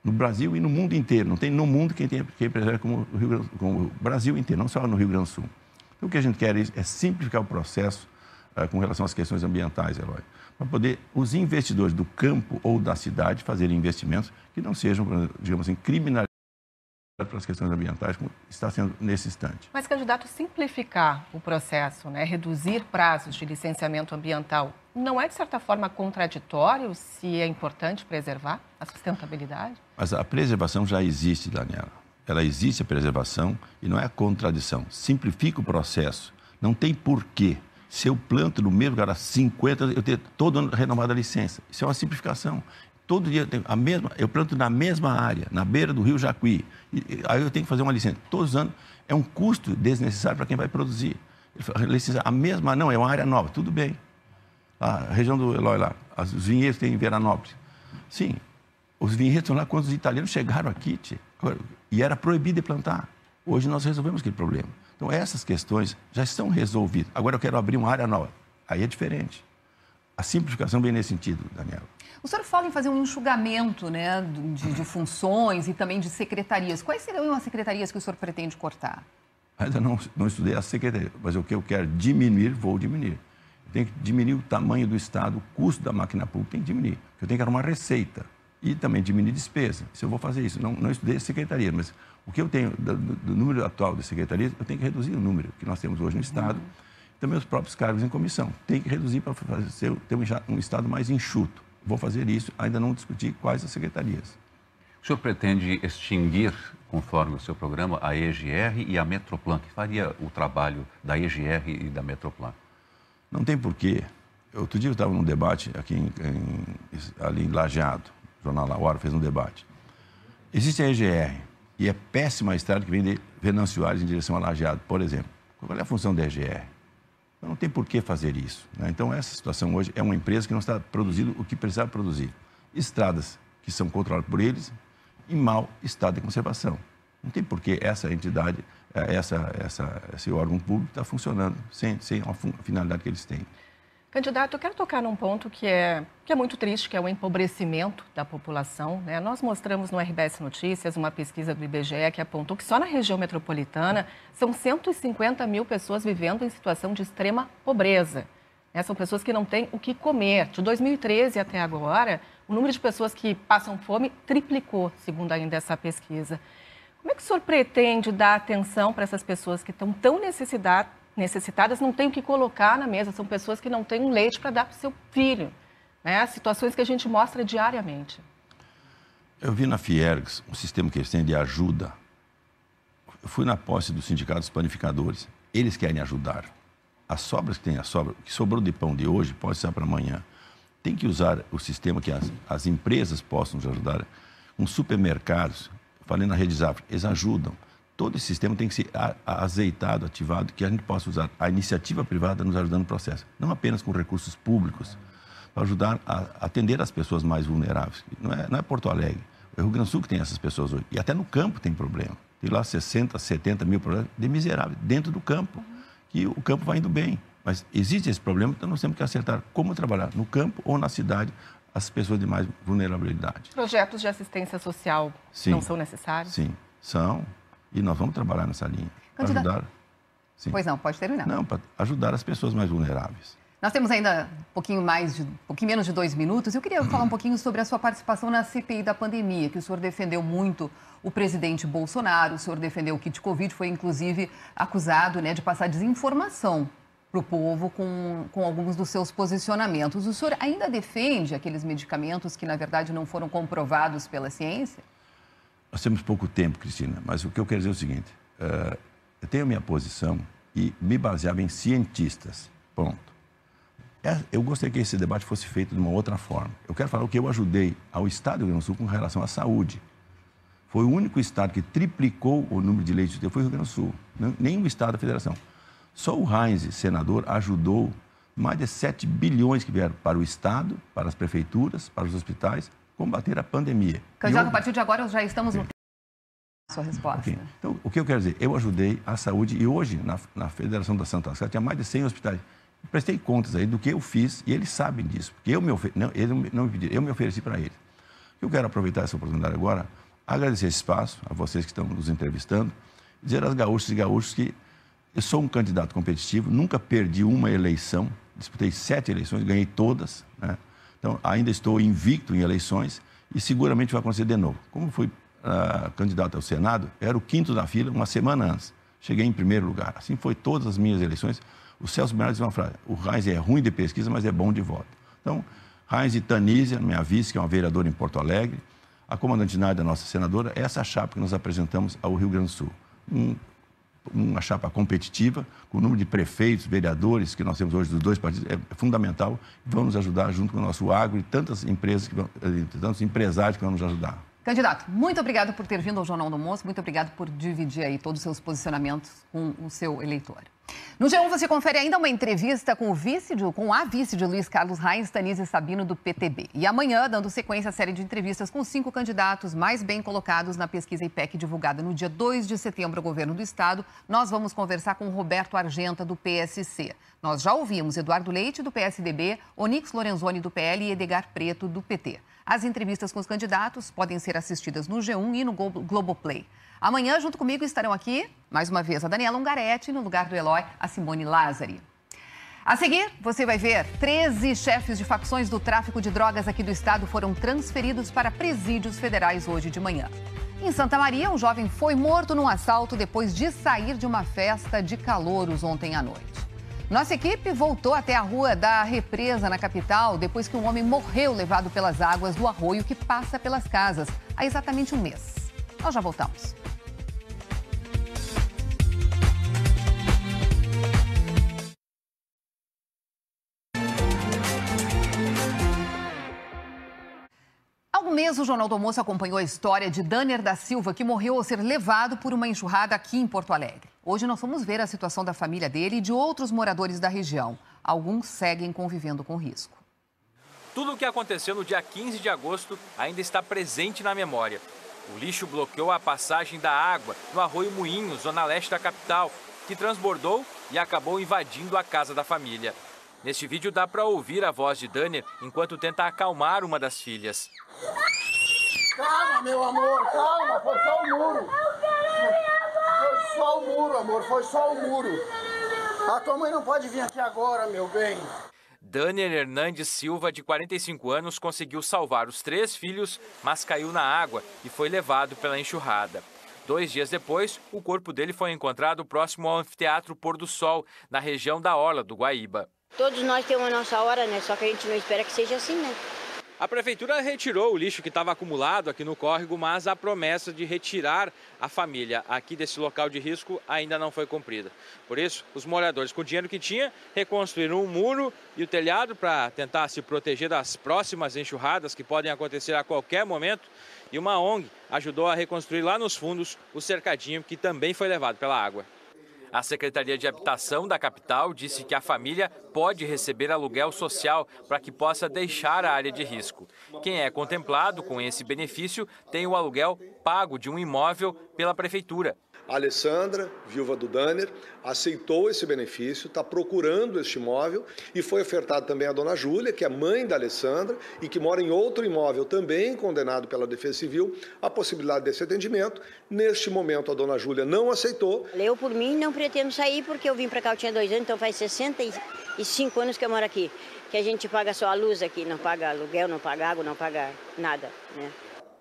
No Brasil e no mundo inteiro. Não tem no mundo quem, tem, quem preserva como o, Rio, como o Brasil inteiro, não só no Rio Grande do Sul. Então, o que a gente quer é, é simplificar o processo uh, com relação às questões ambientais, Eloy para poder os investidores do campo ou da cidade fazerem investimentos que não sejam, digamos assim, criminalizados para as questões ambientais, como está sendo nesse instante. Mas, candidato, simplificar o processo, né? reduzir prazos de licenciamento ambiental, não é, de certa forma, contraditório se é importante preservar a sustentabilidade? Mas a preservação já existe, Daniela. Ela existe a preservação e não é a contradição. Simplifica o processo. Não tem porquê se eu planto no mesmo lugar 50, eu tenho todo ano renovado a licença. Isso é uma simplificação. Todo dia eu tenho a mesma, eu planto na mesma área, na beira do rio Jacuí. E, e, aí eu tenho que fazer uma licença. Todos os anos é um custo desnecessário para quem vai produzir. Fala, licença, a mesma não, é uma área nova, tudo bem. A região do Eloy lá, os vinhedos tem em Veranópolis. Sim, os vinhedos lá quando os italianos chegaram aqui, tia, e era proibido de plantar. Hoje nós resolvemos aquele problema. Então, essas questões já estão resolvidas. Agora eu quero abrir uma área nova. Aí é diferente. A simplificação vem nesse sentido, Daniel. O senhor fala em fazer um enxugamento né, de, de, funções e também de secretarias. Quais seriam as secretarias que o senhor pretende cortar? Ainda não, não estudei a secretaria, mas o que eu quero diminuir, vou diminuir. Eu tenho que diminuir o tamanho do Estado, o custo da máquina pública tem que diminuir. Eu tenho que arrumar receita e também diminuir despesa. Se eu vou fazer isso, não, não estudei a secretaria, mas o que eu tenho do, do número atual das secretarias, eu tenho que reduzir o número que nós temos hoje no Estado. Uhum. Também os próprios cargos em comissão. Tem que reduzir para fazer, ter um, um Estado mais enxuto. Vou fazer isso, ainda não discuti quais as secretarias. O senhor pretende extinguir, conforme o seu programa, a EGR e a Metroplan? Que faria o trabalho da EGR e da Metroplan? Não tem porquê. Outro dia eu estava num debate aqui em, em, ali em Lajeado, o jornal La fez um debate. Existe a EGR, e é péssima a estrada que vem de Venâncio Aires em direção a Lajeado, por exemplo. Qual é a função da EGR? Então, não tem por que fazer isso. Né? Então, essa situação hoje é uma empresa que não está produzindo o que precisava produzir. Estradas que são controladas por eles em mau estado de conservação. Não tem por que essa entidade, eh, essa, essa, esse órgão público está funcionando sem, sem a finalidade que eles têm. Candidato, eu quero tocar num ponto que é, que é muito triste, que é o empobrecimento da população. Né? Nós mostramos no RBS Notícias uma pesquisa do IBGE que apontou que só na região metropolitana são 150 mil pessoas vivendo em situação de extrema pobreza. Né? São pessoas que não têm o que comer. De 2013 até agora, o número de pessoas que passam fome triplicou, segundo ainda essa pesquisa. Como é que o senhor pretende dar atenção para essas pessoas que estão tão necessitadas? necessitadas não têm o que colocar na mesa, são pessoas que não têm um leite para dar para o seu filho. Né? Situações que a gente mostra diariamente. Eu vi na Fiergs um sistema que eles têm de ajuda. Eu fui na posse do sindicato dos panificadores. Eles querem ajudar. As sobras que tem a sobra, o que sobrou de pão de hoje, pode ser para amanhã. Tem que usar o sistema que as, as empresas possam nos ajudar. Com supermercados, falei na Rede Zafra, eles ajudam todo esse sistema tem que ser azeitado, ativado, que a gente possa usar a iniciativa privada nos ajudando no processo, não apenas com recursos públicos, para ajudar a atender as pessoas mais vulneráveis. Não é, não é Porto Alegre, é Rio Grande do Sul que tem essas pessoas hoje. E até no campo tem problema. Tem lá 60, 70 mil problemas de miseráveis dentro do campo, que o campo vai indo bem. Mas existe esse problema, então nós temos que acertar como trabalhar no campo ou na cidade as pessoas de mais vulnerabilidade. Projetos de assistência social sim, não são necessários? Sim, são. E nós vamos trabalhar nessa linha. Candidato... Ajudar. Sim. Pois não, pode terminar. Não, para ajudar as pessoas mais vulneráveis. Nós temos ainda um pouquinho mais, de, um pouquinho menos de dois minutos. Eu queria falar um pouquinho sobre a sua participação na CPI da pandemia, que o senhor defendeu muito o presidente Bolsonaro, o senhor defendeu o kit Covid, foi inclusive acusado né, de passar desinformação para o povo com, com alguns dos seus posicionamentos. O senhor ainda defende aqueles medicamentos que, na verdade, não foram comprovados pela ciência? Nós temos pouco tempo, Cristina, mas o que eu quero dizer é o seguinte: uh, eu tenho minha posição e me baseava em cientistas. Ponto. É, eu gostaria que esse debate fosse feito de uma outra forma. Eu quero falar o que eu ajudei ao Estado do Rio Grande do Sul com relação à saúde. Foi o único Estado que triplicou o número de leitos de foi o Rio Grande do Sul, nenhum Estado da Federação. Só o Heinz, senador, ajudou mais de 7 bilhões que vieram para o Estado, para as prefeituras, para os hospitais, combater a pandemia. Candidato, eu... a partir de agora já estamos no Sua resposta. Okay. Então, o que eu quero dizer? Eu ajudei a saúde e hoje, na, na Federação da Santa Casa, tinha mais de 100 hospitais. Eu prestei contas aí do que eu fiz e eles sabem disso, porque eu me, ofer... não, eles não me pediram, eu me ofereci para eles. Eu quero aproveitar essa oportunidade agora, agradecer esse espaço a vocês que estão nos entrevistando, dizer às gaúchas e gaúchos que eu sou um candidato competitivo, nunca perdi uma eleição, disputei sete eleições, ganhei todas, né? Então, ainda estou invicto em eleições e seguramente vai acontecer de novo. Como fui uh, candidato ao Senado, era o quinto da fila uma semana antes. Cheguei em primeiro lugar. Assim foi todas as minhas eleições. O Celso Bernardo diz é uma frase: o Reis é ruim de pesquisa, mas é bom de voto. Então, Reis e Tanísia, minha vice, que é uma vereadora em Porto Alegre, a comandante Nádia, nossa senadora, essa é chapa que nós apresentamos ao Rio Grande do Sul. Um uma chapa competitiva, com o número de prefeitos, vereadores que nós temos hoje dos dois partidos, é, é fundamental. Vão nos ajudar junto com o nosso agro e tantas empresas, que vão, eh, tantos empresários que vão nos ajudar. Candidato, muito obrigado por ter vindo ao Jornal do Almoço, muito obrigado por dividir aí todos os seus posicionamentos com o seu eleitor. No G1 você confere ainda uma entrevista com o vice de, com a vice de Luiz Carlos Reis, Tanise Sabino, do PTB. E amanhã, dando sequência à série de entrevistas com cinco candidatos mais bem colocados na pesquisa IPEC divulgada no dia 2 de setembro ao governo do estado, nós vamos conversar com Roberto Argenta, do PSC. Nós já ouvimos Eduardo Leite, do PSDB, Onix Lorenzoni, do PL e Edgar Preto, do PT. As entrevistas com os candidatos podem ser assistidas no G1 e no Globoplay. Amanhã, junto comigo, estarão aqui, mais uma vez, a Daniela Ungaretti, no lugar do Eloy, a Simone Lázari. A seguir, você vai ver: 13 chefes de facções do tráfico de drogas aqui do estado foram transferidos para presídios federais hoje de manhã. Em Santa Maria, um jovem foi morto num assalto depois de sair de uma festa de calouros ontem à noite. Nossa equipe voltou até a rua da Represa, na capital, depois que um homem morreu levado pelas águas do arroio que passa pelas casas, há exatamente um mês. Nós já voltamos. mês, o Jornal do Almoço acompanhou a história de Danner da Silva, que morreu ao ser levado por uma enxurrada aqui em Porto Alegre. Hoje nós vamos ver a situação da família dele e de outros moradores da região. Alguns seguem convivendo com risco. Tudo o que aconteceu no dia 15 de agosto ainda está presente na memória. O lixo bloqueou a passagem da água no Arroio Moinho, zona leste da capital, que transbordou e acabou invadindo a casa da família. Neste vídeo dá para ouvir a voz de Dani enquanto tenta acalmar uma das filhas. Calma, meu amor, calma, foi só o muro. Foi só o muro, amor, foi só o muro. A tua mãe não pode vir aqui agora, meu bem. Daniel Hernandes Silva, de 45 anos, conseguiu salvar os três filhos, mas caiu na água e foi levado pela enxurrada. Dois dias depois, o corpo dele foi encontrado próximo ao anfiteatro Pôr do Sol, na região da Orla do Guaíba. Todos nós temos a nossa hora, né? Só que a gente não espera que seja assim, né? A prefeitura retirou o lixo que estava acumulado aqui no córrego, mas a promessa de retirar a família aqui desse local de risco ainda não foi cumprida. Por isso, os moradores, com o dinheiro que tinha, reconstruíram o muro e o telhado para tentar se proteger das próximas enxurradas que podem acontecer a qualquer momento. E uma ONG ajudou a reconstruir lá nos fundos o cercadinho que também foi levado pela água. A Secretaria de Habitação da capital disse que a família pode receber aluguel social para que possa deixar a área de risco. Quem é contemplado com esse benefício tem o aluguel pago de um imóvel pela Prefeitura. A Alessandra, viúva do Danner, aceitou esse benefício, está procurando este imóvel e foi ofertado também à dona Júlia, que é mãe da Alessandra e que mora em outro imóvel também condenado pela Defesa Civil, a possibilidade desse atendimento. Neste momento, a dona Júlia não aceitou. Eu, por mim, não pretendo sair porque eu vim para cá, eu tinha dois anos, então faz 65 anos que eu moro aqui. Que a gente paga só a luz aqui, não paga aluguel, não paga água, não paga nada, né?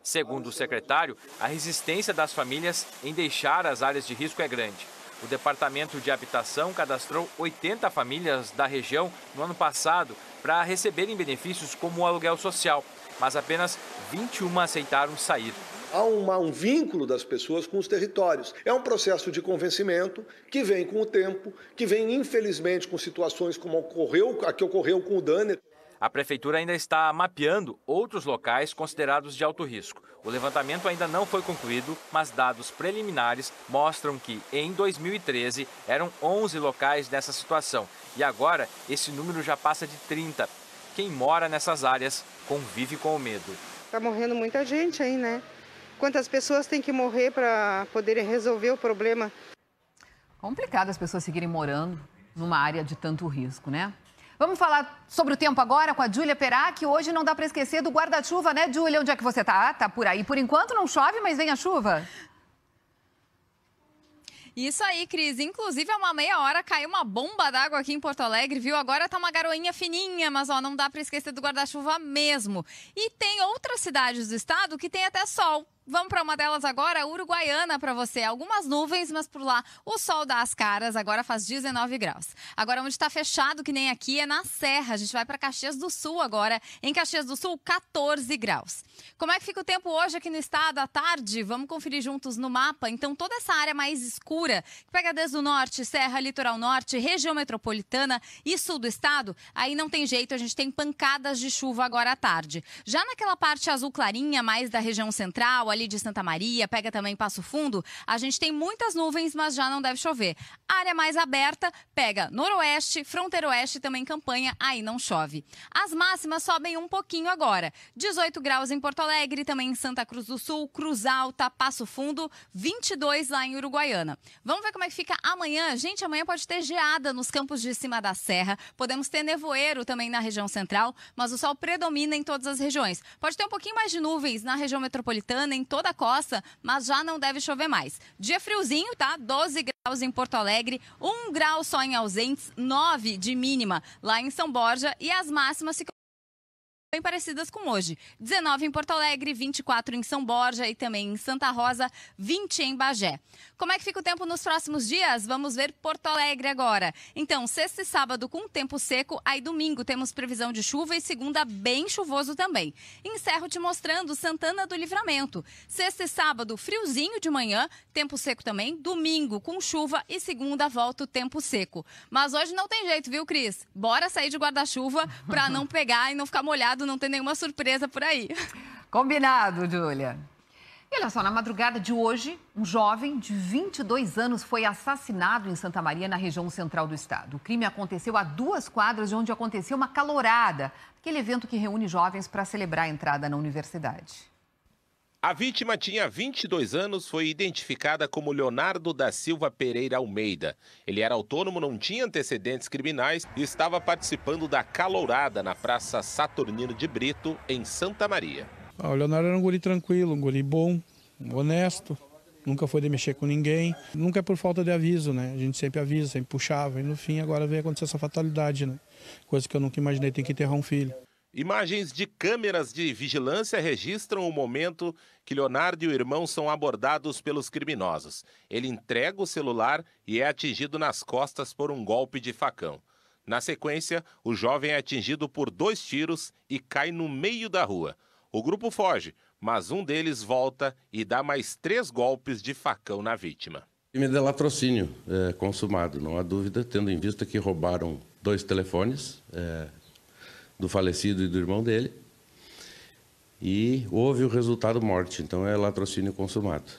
Segundo o secretário, a resistência das famílias em deixar as áreas de risco é grande. O Departamento de Habitação cadastrou 80 famílias da região no ano passado para receberem benefícios como o aluguel social, mas apenas 21 aceitaram sair há um vínculo das pessoas com os territórios. É um processo de convencimento que vem com o tempo, que vem, infelizmente, com situações como ocorreu, a que ocorreu com o Danner. A prefeitura ainda está mapeando outros locais considerados de alto risco. O levantamento ainda não foi concluído, mas dados preliminares mostram que em 2013 eram 11 locais nessa situação e agora esse número já passa de 30. Quem mora nessas áreas convive com o medo. Está morrendo muita gente aí, né? Quantas pessoas têm que morrer para poderem resolver o problema? Complicado as pessoas seguirem morando numa área de tanto risco, né? Vamos falar sobre o tempo agora com a Júlia Perá, que hoje não dá para esquecer do guarda-chuva, né, Júlia? Onde é que você está? Tá por aí. Por enquanto não chove, mas vem a chuva. Isso aí, Cris. Inclusive, há uma meia hora caiu uma bomba d'água aqui em Porto Alegre, viu? Agora tá uma garoinha fininha, mas ó, não dá para esquecer do guarda-chuva mesmo. E tem outras cidades do estado que tem até sol. Vamos para uma delas agora, Uruguaiana para você. Algumas nuvens, mas por lá o sol dá as caras, agora faz 19 graus. Agora onde está fechado, que nem aqui, é na Serra. A gente vai para Caxias do Sul agora. Em Caxias do Sul, 14 graus. Como é que fica o tempo hoje aqui no estado à tarde? Vamos conferir juntos no mapa. Então, toda essa área mais escura, que pega desde o norte, Serra, Litoral Norte, região metropolitana e sul do estado, aí não tem jeito, a gente tem pancadas de chuva agora à tarde. Já naquela parte azul clarinha, mais da região central, ali de Santa Maria, pega também Passo Fundo, a gente tem muitas nuvens, mas já não deve chover. área mais aberta pega noroeste, fronteiro oeste e também campanha, aí não chove. As máximas sobem um pouquinho agora. 18 graus em Porto Alegre, também em Santa Cruz do Sul, Cruz Alta, Passo Fundo, 22 lá em Uruguaiana. Vamos ver como é que fica amanhã. Gente, amanhã pode ter geada nos campos de cima da serra, podemos ter nevoeiro também na região central, mas o sol predomina em todas as regiões. Pode ter um pouquinho mais de nuvens na região metropolitana, em toda a costa, mas já não deve chover mais. Dia friozinho, tá? 12 graus em Porto Alegre, 1 grau só em ausentes, 9 de mínima lá em São Borja e as máximas ficam bem parecidas com hoje. 19 em Porto Alegre, 24 em São Borja e também em Santa Rosa, 20 em Bagé. Como é que fica o tempo nos próximos dias? Vamos ver Porto Alegre agora. Então, sexta e sábado com tempo seco, aí domingo temos previsão de chuva e segunda bem chuvoso também. Encerro te mostrando Santana do Livramento. Sexta e sábado, friozinho de manhã, tempo seco também. Domingo com chuva e segunda volta o tempo seco. Mas hoje não tem jeito, viu, Cris? Bora sair de guarda-chuva para não pegar e não ficar molhado não tem nenhuma surpresa por aí. Combinado, Júlia. E olha só, na madrugada de hoje, um jovem de 22 anos foi assassinado em Santa Maria, na região central do estado. O crime aconteceu a duas quadras de onde aconteceu uma calorada, aquele evento que reúne jovens para celebrar a entrada na universidade. A vítima tinha 22 anos, foi identificada como Leonardo da Silva Pereira Almeida. Ele era autônomo, não tinha antecedentes criminais e estava participando da calourada na Praça Saturnino de Brito, em Santa Maria. Ah, o Leonardo era um guri tranquilo, um guri bom, honesto, nunca foi de mexer com ninguém, nunca é por falta de aviso, né? A gente sempre avisa, sempre puxava e no fim agora veio acontecer essa fatalidade, né? Coisa que eu nunca imaginei, tem que enterrar um filho. Imagens de câmeras de vigilância registram o momento que Leonardo e o irmão são abordados pelos criminosos. Ele entrega o celular e é atingido nas costas por um golpe de facão. Na sequência, o jovem é atingido por dois tiros e cai no meio da rua. O grupo foge, mas um deles volta e dá mais três golpes de facão na vítima. Crime de latrocínio é, consumado, não há dúvida, tendo em vista que roubaram dois telefones, é do falecido e do irmão dele. E houve o resultado morte, então é latrocínio consumado.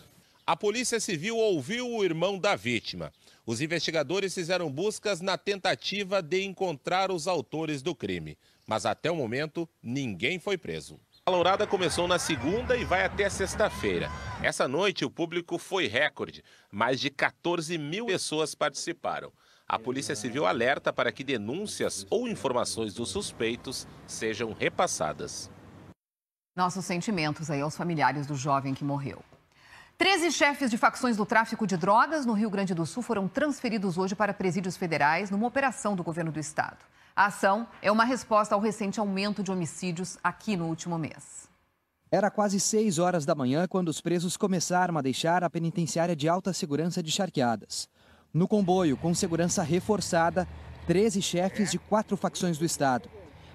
A Polícia Civil ouviu o irmão da vítima. Os investigadores fizeram buscas na tentativa de encontrar os autores do crime, mas até o momento ninguém foi preso. A lourada começou na segunda e vai até sexta-feira. Essa noite o público foi recorde. Mais de 14 mil pessoas participaram a Polícia Civil alerta para que denúncias ou informações dos suspeitos sejam repassadas. Nossos sentimentos aí aos familiares do jovem que morreu. Treze chefes de facções do tráfico de drogas no Rio Grande do Sul foram transferidos hoje para presídios federais numa operação do governo do estado. A ação é uma resposta ao recente aumento de homicídios aqui no último mês. Era quase 6 horas da manhã quando os presos começaram a deixar a penitenciária de alta segurança de Charqueadas. No comboio, com segurança reforçada, 13 chefes de quatro facções do Estado.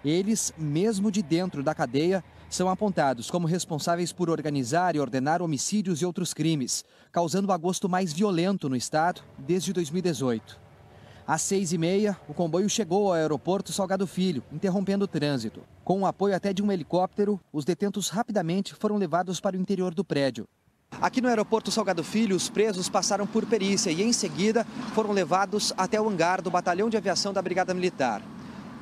Eles, mesmo de dentro da cadeia, são apontados como responsáveis por organizar e ordenar homicídios e outros crimes, causando o agosto mais violento no estado desde 2018. Às seis e meia, o comboio chegou ao aeroporto Salgado Filho, interrompendo o trânsito. Com o apoio até de um helicóptero, os detentos rapidamente foram levados para o interior do prédio. Aqui no aeroporto Salgado Filho, os presos passaram por perícia e, em seguida, foram levados até o hangar do Batalhão de Aviação da Brigada Militar.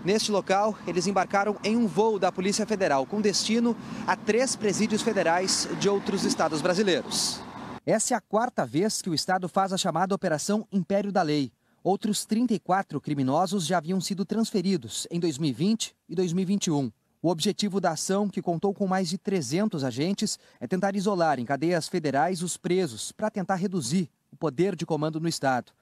Neste local, eles embarcaram em um voo da Polícia Federal, com destino a três presídios federais de outros estados brasileiros. Essa é a quarta vez que o Estado faz a chamada Operação Império da Lei. Outros 34 criminosos já haviam sido transferidos em 2020 e 2021. O objetivo da ação, que contou com mais de 300 agentes, é tentar isolar em cadeias federais os presos para tentar reduzir o poder de comando no Estado.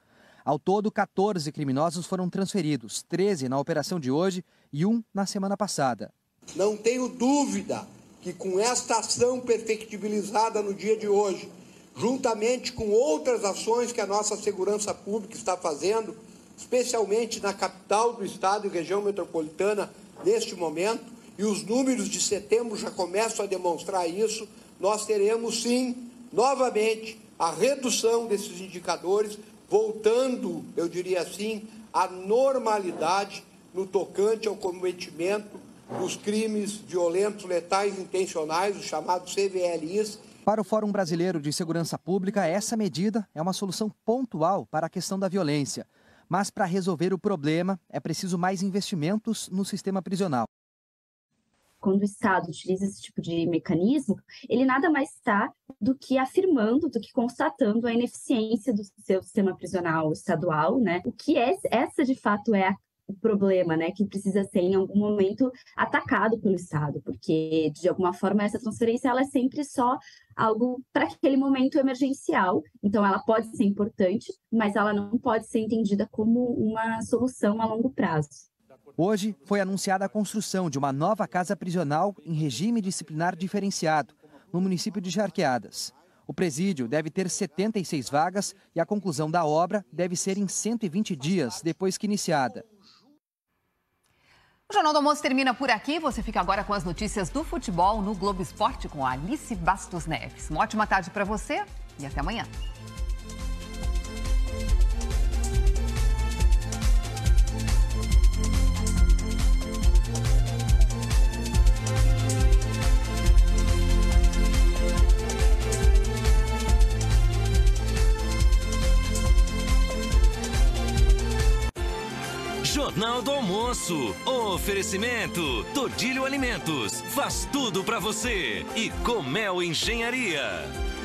Ao todo, 14 criminosos foram transferidos, 13 na operação de hoje e um na semana passada. Não tenho dúvida que com esta ação perfectibilizada no dia de hoje, juntamente com outras ações que a nossa segurança pública está fazendo, especialmente na capital do estado e região metropolitana neste momento, e os números de setembro já começam a demonstrar isso, nós teremos sim, novamente, a redução desses indicadores, voltando, eu diria assim, à normalidade no tocante ao cometimento dos crimes violentos, letais, intencionais, os chamados CVLIs. Para o Fórum Brasileiro de Segurança Pública, essa medida é uma solução pontual para a questão da violência. Mas para resolver o problema, é preciso mais investimentos no sistema prisional quando o Estado utiliza esse tipo de mecanismo, ele nada mais está do que afirmando, do que constatando a ineficiência do seu sistema prisional estadual, né? O que é, essa de fato é a o problema, né, que precisa ser em algum momento atacado pelo Estado, porque de alguma forma essa transferência ela é sempre só algo para aquele momento emergencial. Então ela pode ser importante, mas ela não pode ser entendida como uma solução a longo prazo. Hoje foi anunciada a construção de uma nova casa prisional em regime disciplinar diferenciado, no município de Jarqueadas. O presídio deve ter 76 vagas e a conclusão da obra deve ser em 120 dias depois que iniciada. O Jornal do Almoço termina por aqui. Você fica agora com as notícias do futebol no Globo Esporte com a Alice Bastos Neves. Uma ótima tarde para você e até amanhã. Jornal do Almoço. Oferecimento: Todilho Alimentos. Faz tudo para você. E Comel Engenharia.